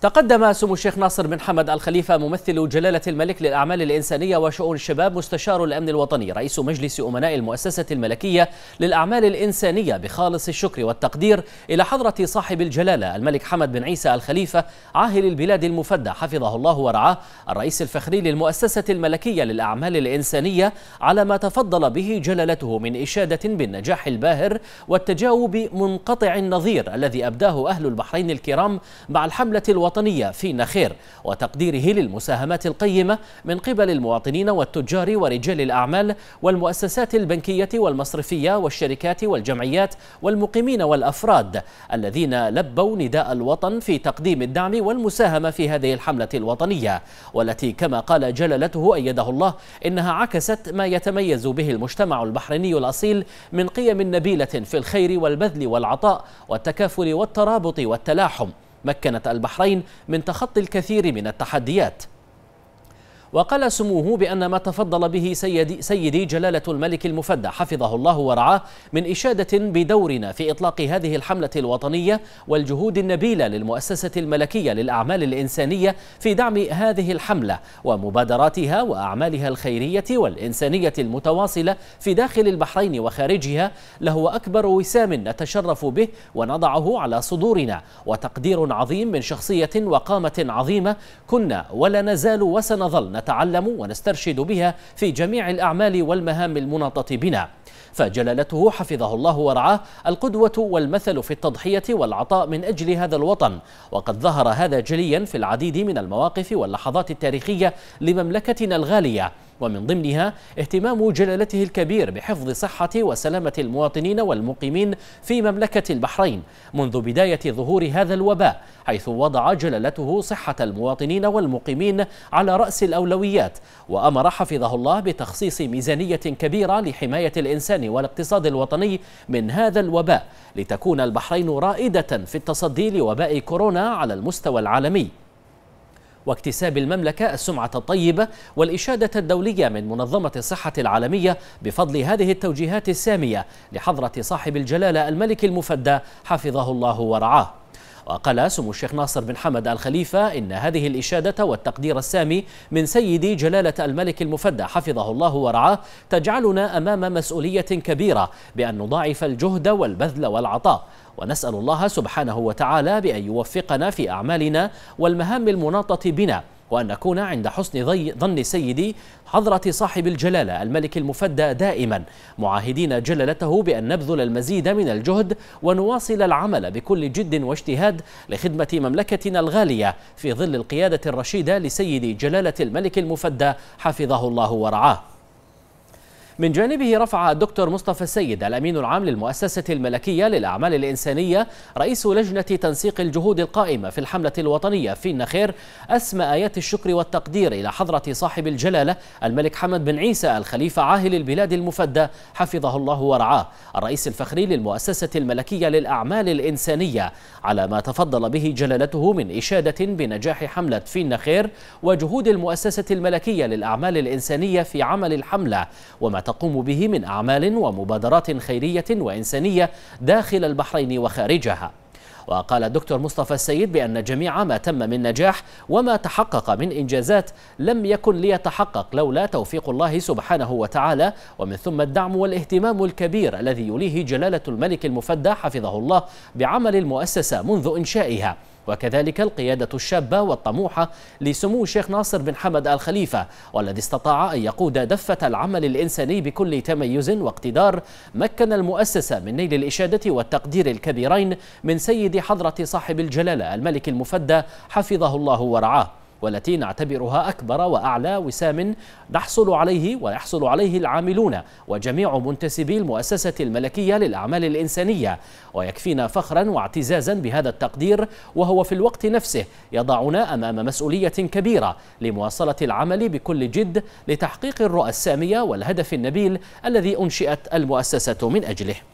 تقدم سمو الشيخ ناصر بن حمد الخليفة ممثل جلالة الملك للأعمال الإنسانية وشؤون الشباب مستشار الأمن الوطني رئيس مجلس أمناء المؤسسة الملكية للأعمال الإنسانية بخالص الشكر والتقدير إلى حضرة صاحب الجلالة الملك حمد بن عيسى الخليفة عاهل البلاد المفدى حفظه الله ورعاه الرئيس الفخري للمؤسسة الملكية للأعمال الإنسانية على ما تفضل به جلالته من إشادة بالنجاح الباهر والتجاوب منقطع النظير الذي أبداه أهل البحرين الكرام مع الحملة الوطنية الوطنية في نخير وتقديره للمساهمات القيمة من قبل المواطنين والتجار ورجال الأعمال والمؤسسات البنكية والمصرفية والشركات والجمعيات والمقيمين والأفراد الذين لبوا نداء الوطن في تقديم الدعم والمساهمة في هذه الحملة الوطنية والتي كما قال جلالته أيده الله إنها عكست ما يتميز به المجتمع البحريني الأصيل من قيم نبيلة في الخير والبذل والعطاء والتكافل والترابط والتلاحم مكنت البحرين من تخطي الكثير من التحديات وقال سموه بأن ما تفضل به سيدي, سيدي جلالة الملك المفدى حفظه الله ورعاه من إشادة بدورنا في إطلاق هذه الحملة الوطنية والجهود النبيلة للمؤسسة الملكية للأعمال الإنسانية في دعم هذه الحملة ومبادراتها وأعمالها الخيرية والإنسانية المتواصلة في داخل البحرين وخارجها لهو أكبر وسام نتشرف به ونضعه على صدورنا وتقدير عظيم من شخصية وقامة عظيمة كنا ولا نزال وسنظل ونتعلم ونسترشد بها في جميع الأعمال والمهام المناطة بنا فجلالته حفظه الله ورعاه القدوة والمثل في التضحية والعطاء من أجل هذا الوطن وقد ظهر هذا جليا في العديد من المواقف واللحظات التاريخية لمملكتنا الغالية ومن ضمنها اهتمام جلالته الكبير بحفظ صحة وسلامة المواطنين والمقيمين في مملكة البحرين منذ بداية ظهور هذا الوباء حيث وضع جلالته صحة المواطنين والمقيمين على رأس الأولويات وأمر حفظه الله بتخصيص ميزانية كبيرة لحماية الإنسان والاقتصاد الوطني من هذا الوباء لتكون البحرين رائدة في التصدي لوباء كورونا على المستوى العالمي واكتساب المملكة السمعة الطيبة والإشادة الدولية من منظمة الصحة العالمية بفضل هذه التوجيهات السامية لحضرة صاحب الجلالة الملك المفدى حفظه الله ورعاه وقال سمو الشيخ ناصر بن حمد الخليفة إن هذه الإشادة والتقدير السامي من سيدي جلالة الملك المفدى حفظه الله ورعاه تجعلنا أمام مسؤولية كبيرة بأن نضاعف الجهد والبذل والعطاء ونسأل الله سبحانه وتعالى بأن يوفقنا في أعمالنا والمهام المناطة بنا وأن نكون عند حسن ظن سيدي حضرة صاحب الجلالة الملك المفدى دائما معاهدين جلالته بأن نبذل المزيد من الجهد ونواصل العمل بكل جد واجتهاد لخدمة مملكتنا الغالية في ظل القيادة الرشيدة لسيدي جلالة الملك المفدى حفظه الله ورعاه من جانبه رفع الدكتور مصطفى السيد الأمين العام للمؤسسة الملكية للأعمال الإنسانية رئيس لجنة تنسيق الجهود القائمة في الحملة الوطنية في النخير أسمى آيات الشكر والتقدير إلى حضرة صاحب الجلالة الملك حمد بن عيسى الخليفة عاهل البلاد المفدى حفظه الله ورعاه الرئيس الفخري للمؤسسة الملكية للأعمال الإنسانية على ما تفضل به جلالته من إشادة بنجاح حملة في النخير وجهود المؤسسة الملكية للأعمال الإنسانية في عمل الحملة وما تقوم به من أعمال ومبادرات خيرية وإنسانية داخل البحرين وخارجها وقال الدكتور مصطفى السيد بأن جميع ما تم من نجاح وما تحقق من إنجازات لم يكن ليتحقق لولا توفيق الله سبحانه وتعالى ومن ثم الدعم والاهتمام الكبير الذي يوليه جلالة الملك المفدى حفظه الله بعمل المؤسسة منذ إنشائها وكذلك القيادة الشابة والطموحة لسمو الشيخ ناصر بن حمد الخليفة والذي استطاع أن يقود دفة العمل الإنساني بكل تميز واقتدار مكن المؤسسة من نيل الإشادة والتقدير الكبيرين من سيد حضرة صاحب الجلالة الملك المفدى حفظه الله ورعاه والتي نعتبرها أكبر وأعلى وسام نحصل عليه ويحصل عليه العاملون وجميع منتسبي المؤسسة الملكية للأعمال الإنسانية ويكفينا فخرا واعتزازا بهذا التقدير وهو في الوقت نفسه يضعنا أمام مسؤولية كبيرة لمواصلة العمل بكل جد لتحقيق الرؤى السامية والهدف النبيل الذي أنشئت المؤسسة من أجله